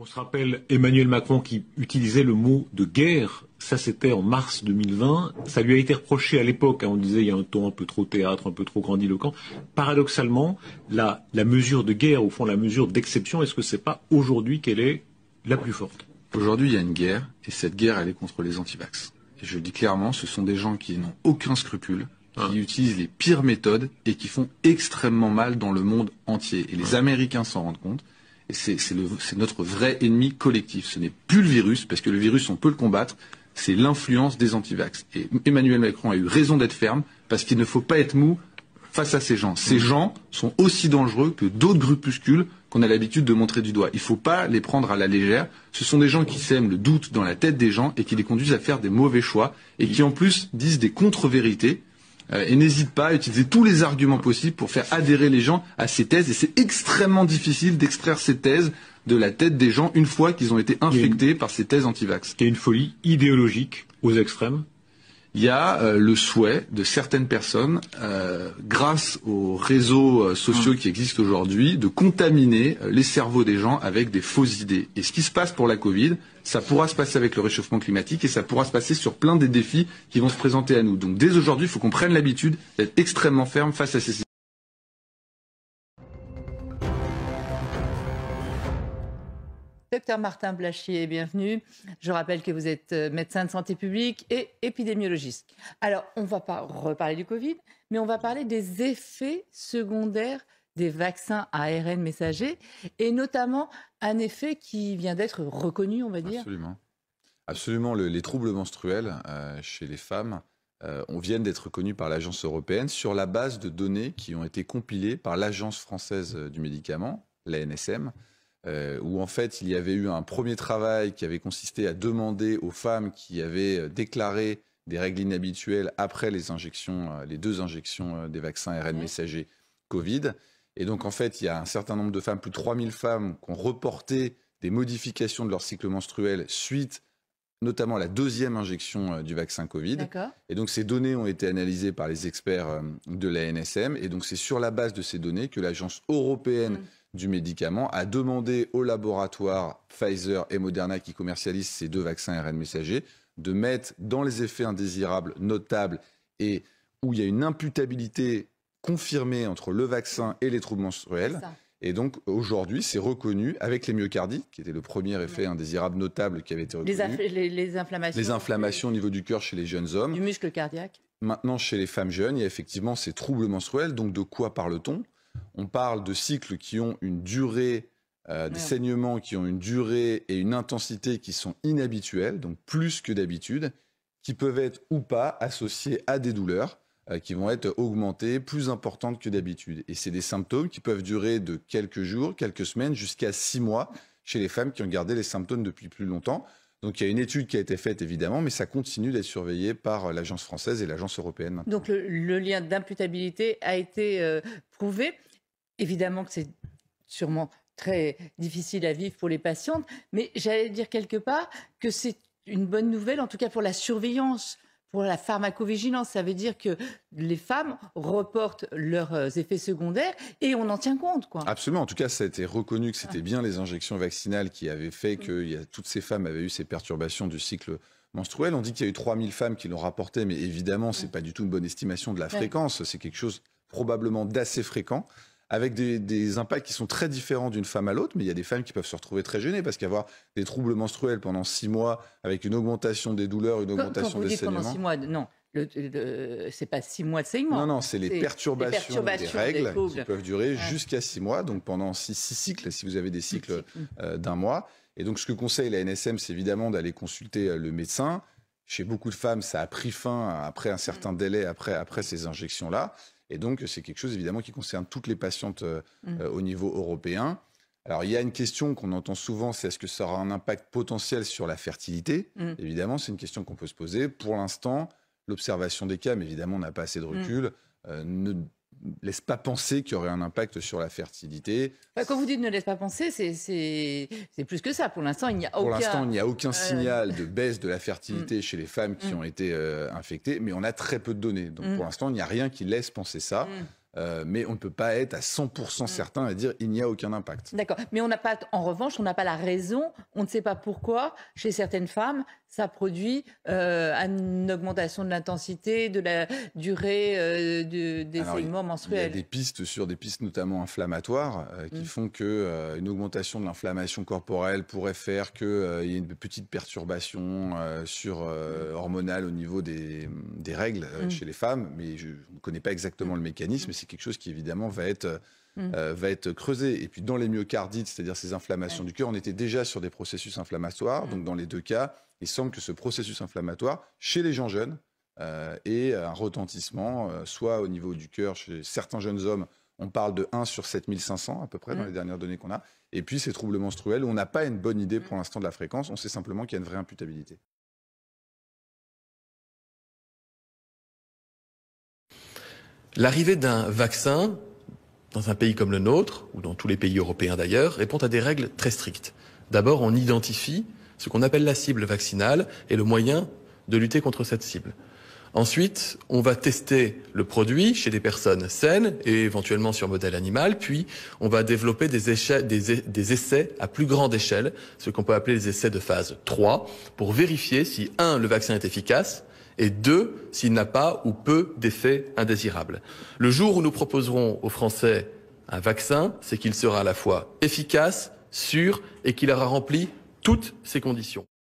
On se rappelle Emmanuel Macron qui utilisait le mot de guerre. Ça, c'était en mars 2020. Ça lui a été reproché à l'époque. Hein, on disait il y a un ton un peu trop théâtre, un peu trop grandiloquent. Paradoxalement, la, mesure de guerre, au fond, la mesure d'exception, est-ce que ce n'est pas aujourd'hui qu'elle est la plus forte Aujourd'hui, il y a une guerre, et cette guerre, elle est contre les anti Et je le dis clairement, ce sont des gens qui n'ont aucun scrupule, qui ah. utilisent les pires méthodes et qui font extrêmement mal dans le monde entier. Et les Américains s'en rendent compte c'est notre vrai ennemi collectif. Ce n'est plus le virus, parce que le virus, on peut le combattre, c'est l'influence des antivax. Et Emmanuel Macron a eu raison d'être ferme, parce qu'il ne faut pas être mou face à ces gens. Ces mmh. gens sont aussi dangereux que d'autres groupuscules qu'on a l'habitude de montrer du doigt. Il ne faut pas les prendre à la légère. Ce sont des gens qui sèment le doute dans la tête des gens et qui les conduisent à faire des mauvais choix et qui en plus disent des contre-vérités euh, et n'hésite pas à utiliser tous les arguments possibles pour faire adhérer les gens à ces thèses. Et c'est extrêmement difficile d'extraire ces thèses de la tête des gens une fois qu'ils ont été infectés par ces thèses anti-vax. Il une folie idéologique aux extrêmes il y a euh, le souhait de certaines personnes, euh, grâce aux réseaux euh, sociaux hum. qui existent aujourd'hui, de contaminer les cerveaux des gens avec des fausses idées. Et ce qui se passe pour la Covid, ça pourra se passer avec le réchauffement climatique et ça pourra se passer sur plein des défis qui vont se présenter à nous. Donc dès aujourd'hui, il faut qu'on prenne l'habitude d'être extrêmement ferme face à ces Docteur Martin Blachier, bienvenue. Je rappelle que vous êtes euh, médecin de santé publique et épidémiologiste. Alors, on ne va pas reparler du Covid, mais on va parler des effets secondaires des vaccins à ARN messager, et notamment un effet qui vient d'être reconnu, on va dire. Absolument. Absolument, les troubles menstruels euh, chez les femmes euh, on viennent d'être connus par l'Agence européenne sur la base de données qui ont été compilées par l'Agence française du médicament, l'ANSM, euh, où en fait il y avait eu un premier travail qui avait consisté à demander aux femmes qui avaient euh, déclaré des règles inhabituelles après les injections, euh, les deux injections des vaccins RN messagers Covid. Et donc en fait, il y a un certain nombre de femmes, plus de 3000 femmes, qui ont reporté des modifications de leur cycle menstruel suite notamment à la deuxième injection du vaccin Covid. Et donc ces données ont été analysées par les experts de la l'ANSM. Et donc c'est sur la base de ces données que l'Agence européenne mmh du médicament a demandé aux laboratoires Pfizer et Moderna qui commercialisent ces deux vaccins ARN messagers de mettre dans les effets indésirables notables et où il y a une imputabilité confirmée entre le vaccin et les troubles menstruels. Et donc aujourd'hui, c'est reconnu avec les myocardies, qui était le premier effet indésirable notable qui avait été reconnu. les inflammations. Les inflammations au niveau du cœur chez les jeunes hommes. Du muscle cardiaque. Maintenant, chez les femmes jeunes, il y a effectivement ces troubles menstruels. Donc de quoi parle-t-on on parle de cycles qui ont une durée, euh, des saignements qui ont une durée et une intensité qui sont inhabituelles, donc plus que d'habitude, qui peuvent être ou pas associés à des douleurs euh, qui vont être augmentées, plus importantes que d'habitude. Et c'est des symptômes qui peuvent durer de quelques jours, quelques semaines, jusqu'à six mois chez les femmes qui ont gardé les symptômes depuis plus longtemps. Donc il y a une étude qui a été faite évidemment, mais ça continue d'être surveillé par euh, l'agence française et l'agence européenne. Donc le, lien d'imputabilité a été prouvé évidemment que c'est sûrement très difficile à vivre pour les patientes, mais j'allais dire quelque part que c'est une bonne nouvelle, en tout cas pour la surveillance pour la pharmacovigilance. Ça veut dire que les femmes reportent leurs euh, effets secondaires et on en tient compte. Quoi. Absolument. En tout cas, ça a été reconnu que c'était bien les injections vaccinales qui avaient fait que y a, toutes ces femmes avaient eu ces perturbations du cycle menstruel. On dit qu'il y a eu 3000 femmes qui l'ont rapporté, mais évidemment, ce n'est pas du tout une bonne estimation de la fréquence. C'est quelque chose probablement d'assez fréquent avec des, impacts qui sont très différents d'une femme à l'autre, mais il y a des femmes qui peuvent se retrouver très gênées parce qu'avoir des troubles menstruels pendant six mois avec une augmentation des douleurs, une augmentation quand, quand des saignements. Pendant six mois, non. c'est pas six mois de saignement. Non, non, c'est les, perturbations, des règles qui peuvent durer jusqu'à six mois, donc pendant six, cycles, si vous avez des cycles euh, d'un mois. Et donc, ce que conseille la NSM, c'est évidemment d'aller consulter euh, le médecin. Chez beaucoup de femmes, ça a pris fin après un certain mm. délai, après, après ces injections-là. Et donc, c'est quelque chose évidemment qui concerne toutes les patientes euh, mmh. euh, au niveau européen. Alors, il y a une question qu'on entend souvent, c'est est-ce que ça aura un impact potentiel sur la fertilité mmh. Évidemment, c'est une question qu'on peut se poser. Pour l'instant, l'observation des cas, mais évidemment, on n'a pas assez de mmh. recul, euh, laisse pas penser qu'il y aurait un impact sur la fertilité. Bah, quand vous dites ne laisse pas penser, c'est plus que ça. Pour l'instant, il n'y a aucun... Pour l'instant, il n'y a aucun euh, signal de baisse de la fertilité mm. chez les femmes qui mm. ont été euh, infectées, mais on a très peu de données. Donc mm. pour l'instant, il n'y a rien qui laisse penser ça. Euh, mais on ne peut pas être à 100% certain et dire il n'y a aucun impact. D'accord. Mais on n'a pas, en revanche, on n'a pas la raison, on ne sait pas pourquoi, chez certaines femmes, ça produit euh, une augmentation de l'intensité, de la durée euh, des Alors, saignements menstruels. Il y a des pistes sur des pistes notamment inflammatoires euh, qui mm. font que une augmentation de l'inflammation corporelle pourrait faire qu'il y ait une petite perturbation sur mm. hormonale au niveau des, règles mm. chez les femmes, mais je, on ne connaît pas exactement le mécanisme. C'est quelque chose qui évidemment va être Mm. Euh, va être creusée. Et puis dans les myocardites, c'est-à-dire ces inflammations du cœur, on était déjà sur des processus inflammatoires. Mm. Donc dans les deux cas, il semble que ce processus inflammatoire, chez les gens jeunes, euh, ait un retentissement, euh, soit au niveau du cœur, chez certains jeunes hommes, on parle de 1 sur 7500 à peu près dans mm. les dernières données qu'on a. Et puis ces troubles menstruels, on n'a pas une bonne idée pour l'instant de la fréquence, on sait simplement qu'il y a une vraie imputabilité. L'arrivée d'un vaccin dans un pays comme le nôtre, ou dans tous les pays européens d'ailleurs, répond à des règles très strictes. D'abord, on identifie ce qu'on appelle la cible vaccinale et le moyen de lutter contre cette cible. Ensuite, on va tester le produit chez des personnes saines et éventuellement sur modèle animal, puis on va développer des, des essais à plus grande échelle, ce qu'on peut appeler les essais de phase 3, pour vérifier si, un, le vaccin est efficace, et deux, s'il n'a pas ou peu d'effets indésirables. Le jour où nous proposerons aux Français un vaccin, c'est qu'il sera à la fois efficace, sûr et qu'il aura rempli toutes ces conditions.